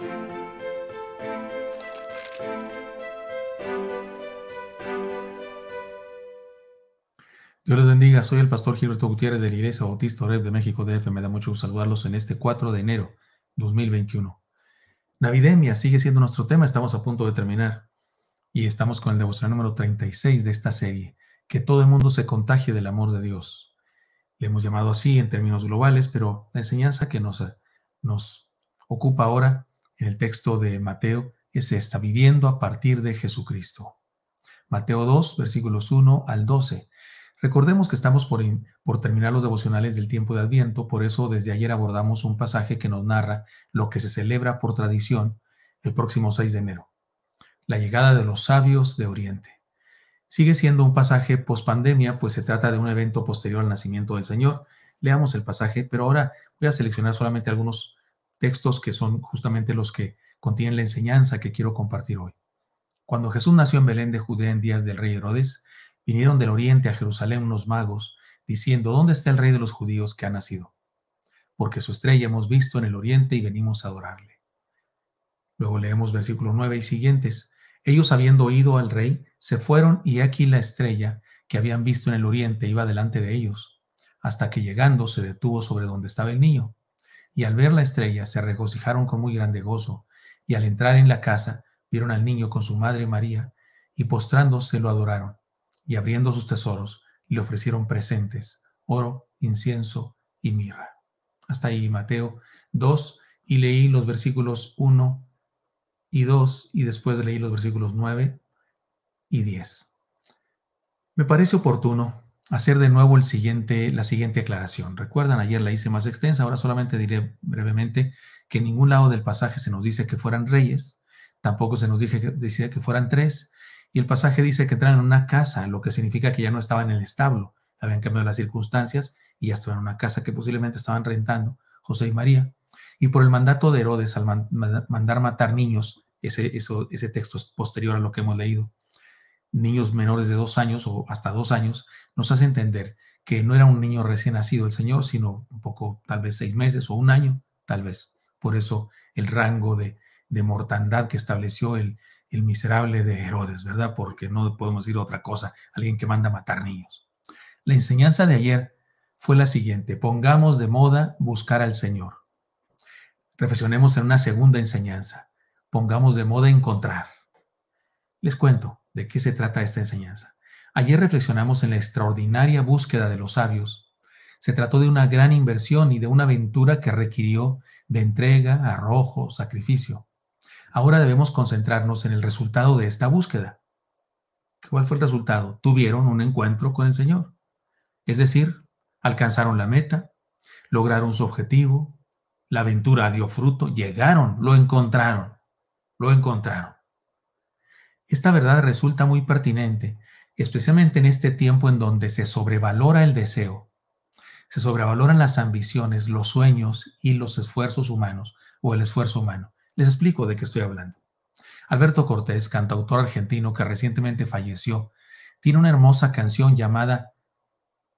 Dios les bendiga, soy el pastor Gilberto Gutiérrez de la Iglesia Bautista Oreb de México DF. Me da mucho gusto saludarlos en este 4 de enero 2021. Navidemia sigue siendo nuestro tema, estamos a punto de terminar y estamos con el devocional número 36 de esta serie, que todo el mundo se contagie del amor de Dios. Le hemos llamado así en términos globales, pero la enseñanza que nos, nos ocupa ahora en el texto de Mateo que se está viviendo a partir de Jesucristo. Mateo 2, versículos 1 al 12. Recordemos que estamos por, por, terminar los devocionales del tiempo de Adviento, por eso desde ayer abordamos un pasaje que nos narra lo que se celebra por tradición el próximo 6 de enero, la llegada de los sabios de Oriente. Sigue siendo un pasaje post-pandemia, pues se trata de un evento posterior al nacimiento del Señor. Leamos el pasaje, pero ahora voy a seleccionar solamente algunos textos que son justamente los que contienen la enseñanza que quiero compartir hoy. Cuando Jesús nació en Belén de Judea en días del rey Herodes, vinieron del oriente a Jerusalén unos magos, diciendo, ¿dónde está el rey de los judíos que ha nacido? Porque su estrella hemos visto en el oriente y venimos a adorarle. Luego leemos versículo 9 y siguientes. Ellos habiendo oído al rey, se fueron y aquí la estrella que habían visto en el oriente iba delante de ellos, hasta que llegando se detuvo sobre donde estaba el niño y al ver la estrella se regocijaron con muy grande gozo, y al entrar en la casa vieron al niño con su madre María, y postrándose lo adoraron, y abriendo sus tesoros le ofrecieron presentes, oro, incienso y mirra. Hasta ahí Mateo 2, y leí los versículos 1 y 2, y después leí los versículos 9 y 10. Me parece oportuno hacer de nuevo siguiente, la siguiente aclaración. Recuerdan, ayer la hice más extensa, ahora solamente diré brevemente que en ningún lado del pasaje se nos dice que fueran reyes, tampoco se nos dice que, decía que fueran tres, y el pasaje dice que entraron en una casa, lo que significa que ya no estaban en el establo, habían cambiado las circunstancias y ya estaban en una casa que posiblemente estaban rentando José y María. Y por el mandato de Herodes al mandar matar niños, ese, ese texto es posterior a lo que hemos leído niños menores de dos años o hasta dos años, nos hace entender que no era un niño recién nacido el Señor, sino un poco, tal vez seis meses o un año, tal vez. Por eso el rango de, de mortandad que estableció el, el miserable de Herodes, ¿verdad? Porque no podemos decir otra cosa, alguien que manda matar niños. La enseñanza de ayer fue la siguiente, pongamos de moda buscar al Señor. Reflexionemos en una segunda enseñanza, pongamos de moda encontrar. Les cuento, de qué se trata esta enseñanza. Ayer reflexionamos en la extraordinaria búsqueda de los sabios. Se trató de una gran inversión y de una aventura que requirió de entrega, arrojo, sacrificio. Ahora debemos concentrarnos en el resultado de esta búsqueda. ¿Cuál fue el resultado? Tuvieron un encuentro con el Señor. Es decir, alcanzaron la meta, lograron su objetivo, la aventura dio fruto, llegaron, lo encontraron, lo encontraron. Esta verdad resulta muy pertinente, especialmente en este tiempo en donde se sobrevalora el deseo, se sobrevaloran las ambiciones, los sueños y los esfuerzos humanos o el esfuerzo humano. Les explico de qué estoy hablando. Alberto Cortés, cantautor argentino que recientemente falleció, tiene una hermosa canción llamada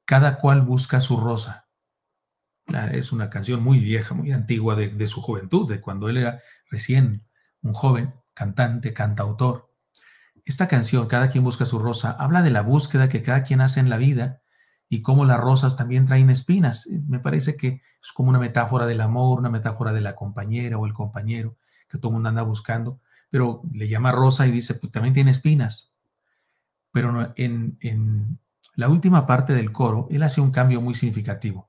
Cada cual busca su rosa. Es una canción muy vieja, muy antigua de, de su juventud, de cuando él era recién un joven cantante, cantautor. Esta canción, Cada quien busca su rosa, habla de la búsqueda que cada quien hace en la vida y cómo las rosas también traen espinas. Eh, me parece que es como una metáfora del amor, una metáfora de la compañera o el compañero que todo el mundo anda buscando, pero le llama rosa y dice, pues también tiene espinas. Pero en, en la última parte del coro, él hace un cambio muy significativo,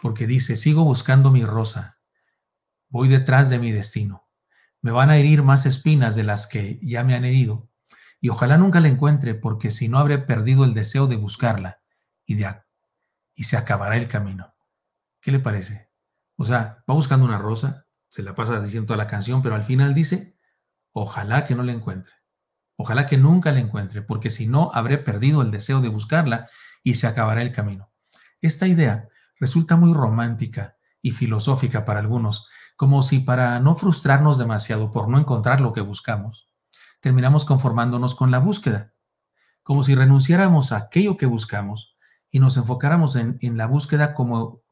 porque dice, sigo buscando mi rosa, voy detrás de mi destino me van a herir más espinas de las que ya me han herido, y ojalá nunca la encuentre, porque si no habré perdido el deseo de buscarla y, se acabará el camino. ¿Qué le parece? O sea, va buscando una rosa, se la pasa diciendo toda la canción, pero al final dice, ojalá que no la encuentre, ojalá que nunca la encuentre, porque si no habré perdido el deseo de buscarla y se acabará el camino. Esta idea resulta muy romántica y filosófica para algunos, como si para no frustrarnos demasiado por no encontrar lo que buscamos, terminamos conformándonos con la búsqueda, como si renunciáramos a aquello que buscamos y nos enfocáramos en, la búsqueda como,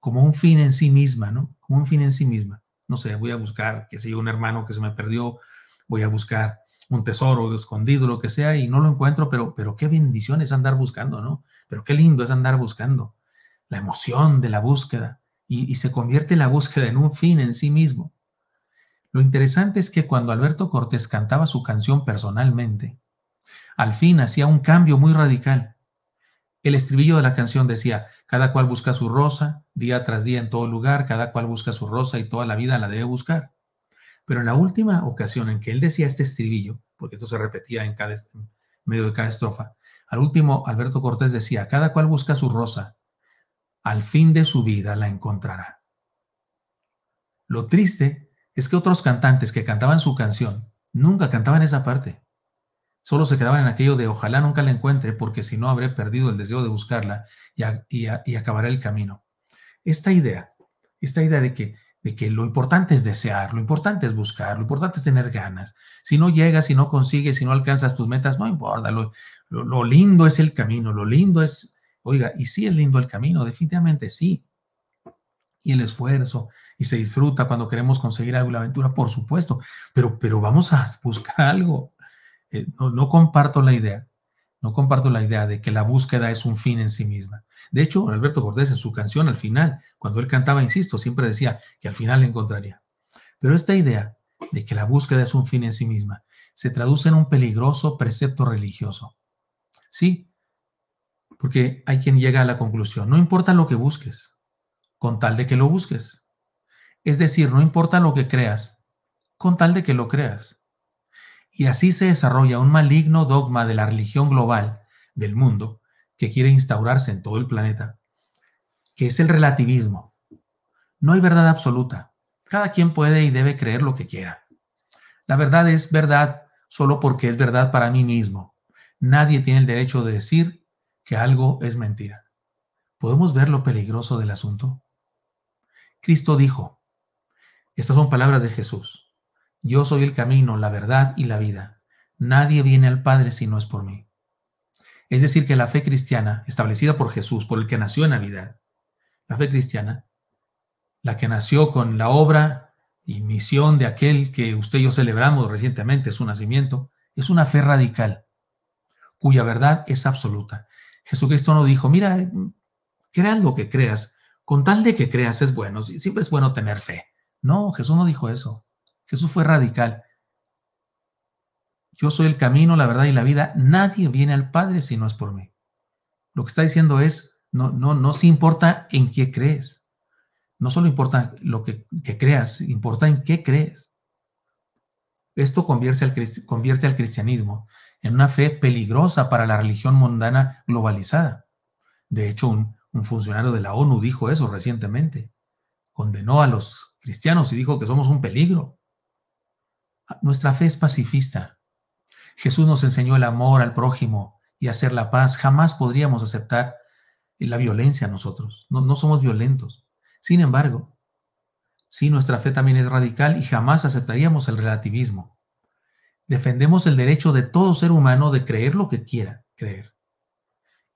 como un fin en sí misma, ¿no? Como un fin en sí misma. No sé, voy a buscar, que sé un hermano que se me perdió, voy a buscar un tesoro escondido, lo que sea, y no lo encuentro, pero, pero qué bendición es andar buscando, ¿no? Pero qué lindo es andar buscando. La emoción de la búsqueda. Y, y se convierte la búsqueda en un fin en sí mismo. Lo interesante es que cuando Alberto Cortés cantaba su canción personalmente, al fin hacía un cambio muy radical. El estribillo de la canción decía, cada cual busca su rosa, día tras día en todo lugar, cada cual busca su rosa y toda la vida la debe buscar. Pero en la última ocasión en que él decía este estribillo, porque esto se repetía en, cada, medio de cada estrofa, al último Alberto Cortés decía, cada cual busca su rosa, al fin de su vida la encontrará. Lo triste es que otros cantantes que cantaban su canción nunca cantaban esa parte. Solo se quedaban en aquello de ojalá nunca la encuentre porque si no habré perdido el deseo de buscarla y, acabará el camino. Esta idea, esta idea de que, de que lo importante es desear, lo importante es buscar, lo importante es tener ganas. Si no llegas, si no consigues, si no alcanzas tus metas, no importa. Lo, lo lindo es el camino, lo lindo es, oiga, y sí es lindo el camino, definitivamente sí y el esfuerzo y se disfruta cuando queremos conseguir algo, la aventura, por supuesto, pero, pero vamos a buscar algo. Eh, no, comparto la idea, no comparto la idea de que la búsqueda es un fin en sí misma. De hecho, Alberto Cortés en su canción al final, cuando él cantaba, insisto, siempre decía que al final le encontraría. Pero esta idea de que la búsqueda es un fin en sí misma se traduce en un peligroso precepto religioso. Sí, porque hay quien llega a la conclusión, no importa lo que busques, con tal de que lo busques. Es decir, no importa lo que creas, con tal de que lo creas. Y así se desarrolla un maligno dogma de la religión global del mundo que quiere instaurarse en todo el planeta, que es el relativismo. No hay verdad absoluta. Cada quien puede y debe creer lo que quiera. La verdad es verdad solo porque es verdad para mí mismo. Nadie tiene el derecho de decir que algo es mentira. ¿Podemos ver lo peligroso del asunto? Cristo dijo, estas son palabras de Jesús, yo soy el camino, la verdad y la vida. Nadie viene al Padre si no es por mí. Es decir, que la fe cristiana, establecida por Jesús, por el que nació en Navidad, la fe cristiana, la que nació con la obra y misión de aquel que usted y yo celebramos recientemente, su nacimiento, es una fe radical, cuya verdad es absoluta. Jesucristo no dijo, mira, eh, creas lo que creas, con tal de que creas es bueno, siempre es bueno tener fe. No, Jesús no dijo eso. Jesús fue radical. Yo soy el camino, la verdad y la vida. Nadie viene al Padre si no es por mí. Lo que está diciendo es, no, no, no se importa en qué crees. No solo importa lo que, creas, importa en qué crees. Esto convierte al, convierte al cristianismo en una fe peligrosa para la religión mundana globalizada. De hecho, un, un funcionario de la ONU dijo eso recientemente. Condenó a los cristianos y dijo que somos un peligro. Nuestra fe es pacifista. Jesús nos enseñó el amor al prójimo y hacer la paz. Jamás podríamos aceptar la violencia nosotros. No, somos violentos. Sin embargo, sí, nuestra fe también es radical y jamás aceptaríamos el relativismo. Defendemos el derecho de todo ser humano de creer lo que quiera creer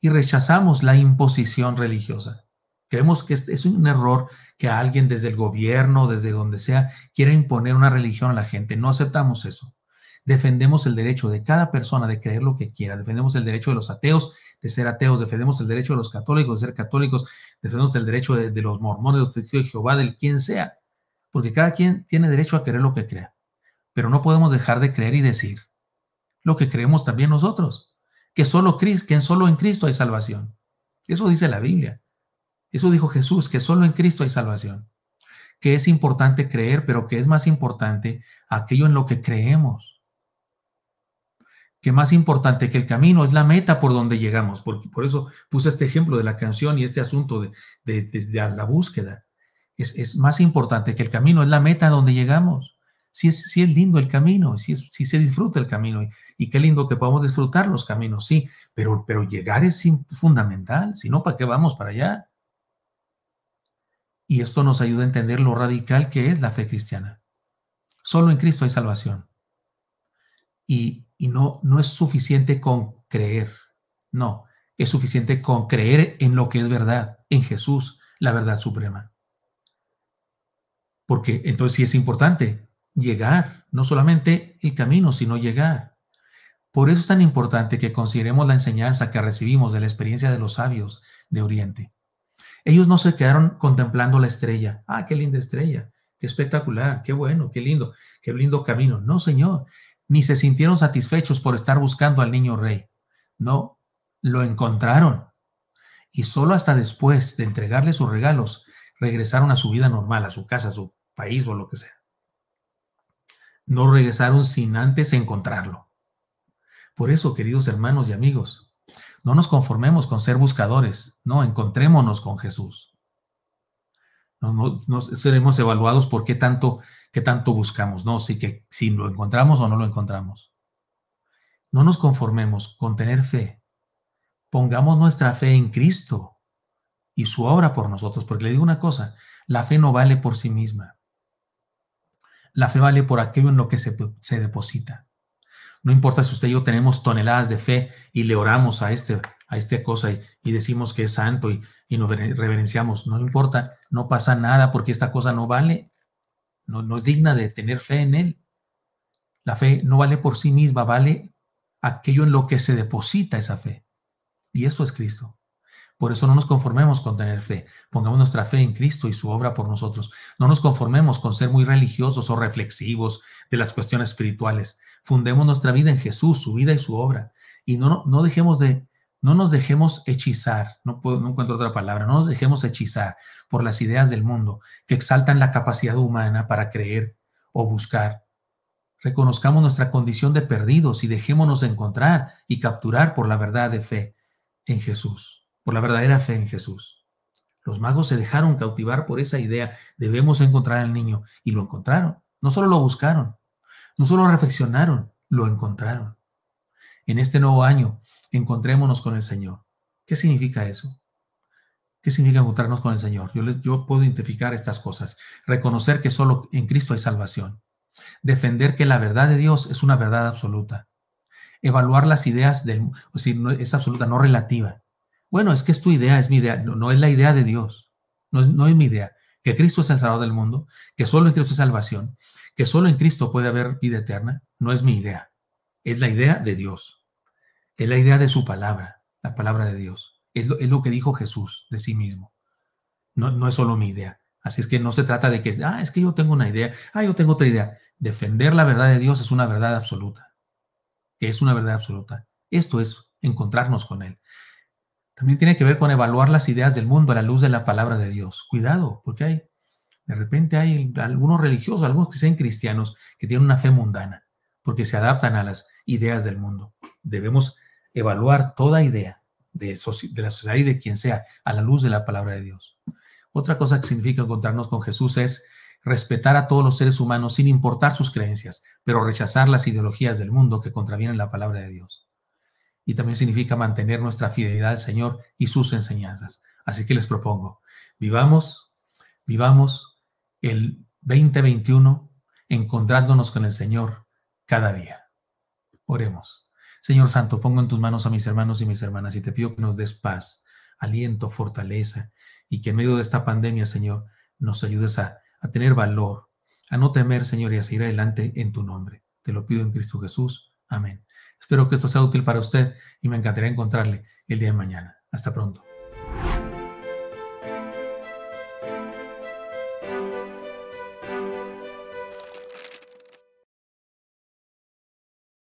y rechazamos la imposición religiosa. Creemos que es un error que alguien desde el gobierno, desde donde sea, quiera imponer una religión a la gente. No aceptamos eso. Defendemos el derecho de cada persona de creer lo que quiera. Defendemos el derecho de los ateos de ser ateos. Defendemos el derecho de los católicos de ser católicos. Defendemos el derecho de, los mormones, de los testigos de Jehová, del quien sea. Porque cada quien tiene derecho a creer lo que crea. Pero no podemos dejar de creer y decir lo que creemos también nosotros que solo, solo en Cristo hay salvación. Eso dice la Biblia. Eso dijo Jesús, que solo en Cristo hay salvación. Que es importante creer, pero que es más importante aquello en lo que creemos. Que más importante que el camino es la meta por donde llegamos. Porque por eso puse este ejemplo de la canción y este asunto de, la búsqueda. Es, es más importante que el camino es la meta donde llegamos si es, lindo el camino, si, si se disfruta el camino, y, qué lindo que podamos disfrutar los caminos, sí, pero, pero llegar es fundamental, si no, ¿para qué vamos para allá? Y esto nos ayuda a entender lo radical que es la fe cristiana. Solo en Cristo hay salvación. Y, no, no es suficiente con creer, no, es suficiente con creer en lo que es verdad, en Jesús, la verdad suprema. Porque entonces sí es importante llegar, no solamente el camino, sino llegar. Por eso es tan importante que consideremos la enseñanza que recibimos de la experiencia de los sabios de Oriente. Ellos no se quedaron contemplando la estrella. Ah, qué linda estrella, qué espectacular, qué bueno, qué lindo, qué lindo camino. No, Señor, ni se sintieron satisfechos por estar buscando al niño rey. No, lo encontraron. Y solo hasta después de entregarle sus regalos, regresaron a su vida normal, a su casa, a su país o lo que sea no regresaron sin antes encontrarlo. Por eso, queridos hermanos y amigos, no nos conformemos con ser buscadores, no, encontrémonos con Jesús. No, seremos evaluados por qué tanto, tanto buscamos, no, si, que, si lo encontramos o no lo encontramos. No nos conformemos con tener fe. Pongamos nuestra fe en Cristo y su obra por nosotros, porque le digo una cosa, la fe no vale por sí misma. La fe vale por aquello en lo que se, deposita. No importa si usted y yo tenemos toneladas de fe y le oramos a, este, a esta cosa y, decimos que es santo y, y, nos reverenciamos. No importa, no pasa nada porque esta cosa no vale. No, no es digna de tener fe en él. La fe no vale por sí misma, vale aquello en lo que se deposita esa fe. Y eso es Cristo. Por eso no nos conformemos con tener fe. Pongamos nuestra fe en Cristo y su obra por nosotros. No nos conformemos con ser muy religiosos o reflexivos de las cuestiones espirituales. Fundemos nuestra vida en Jesús, su vida y su obra. Y no, no dejemos de, no nos dejemos hechizar, no, puedo, no encuentro otra palabra, no nos dejemos hechizar por las ideas del mundo que exaltan la capacidad humana para creer o buscar. Reconozcamos nuestra condición de perdidos y dejémonos encontrar y capturar por la verdad de fe en Jesús por la verdadera fe en Jesús. Los magos se dejaron cautivar por esa idea, debemos encontrar al niño, y lo encontraron. No solo lo buscaron, no solo reflexionaron, lo encontraron. En este nuevo año, encontrémonos con el Señor. ¿Qué significa eso? ¿Qué significa encontrarnos con el Señor? Yo, puedo identificar estas cosas, reconocer que solo en Cristo hay salvación, defender que la verdad de Dios es una verdad absoluta, evaluar las ideas del, es, decir, es absoluta, no relativa, bueno, es que es tu idea, es mi idea. No, es la idea de Dios. No es, mi idea. Que Cristo es el Salvador del mundo, que solo en Cristo es salvación, que solo en Cristo puede haber vida eterna, no es mi idea. Es la idea de Dios. Es la idea de su palabra, la palabra de Dios. Es lo, que dijo Jesús de sí mismo. No, es solo mi idea. Así es que no se trata de que, ah, es que yo tengo una idea, ah, yo tengo otra idea. Defender la verdad de Dios es una verdad absoluta. es una verdad absoluta. Esto es encontrarnos con Él. También tiene que ver con evaluar las ideas del mundo a la luz de la palabra de Dios. Cuidado, porque hay, de repente hay algunos religiosos, algunos que sean cristianos, que tienen una fe mundana, porque se adaptan a las ideas del mundo. Debemos evaluar toda idea de, de la sociedad y de quien sea a la luz de la palabra de Dios. Otra cosa que significa encontrarnos con Jesús es respetar a todos los seres humanos sin importar sus creencias, pero rechazar las ideologías del mundo que contravienen la palabra de Dios y también significa mantener nuestra fidelidad al Señor y sus enseñanzas. Así que les propongo, vivamos, vivamos el 2021 encontrándonos con el Señor cada día. Oremos. Señor Santo, pongo en tus manos a mis hermanos y mis hermanas y te pido que nos des paz, aliento, fortaleza y que en medio de esta pandemia, Señor, nos ayudes a, tener valor, a no temer, Señor, y a seguir adelante en tu nombre. Te lo pido en Cristo Jesús. Amén. Espero que esto sea útil para usted y me encantaría encontrarle el día de mañana. Hasta pronto.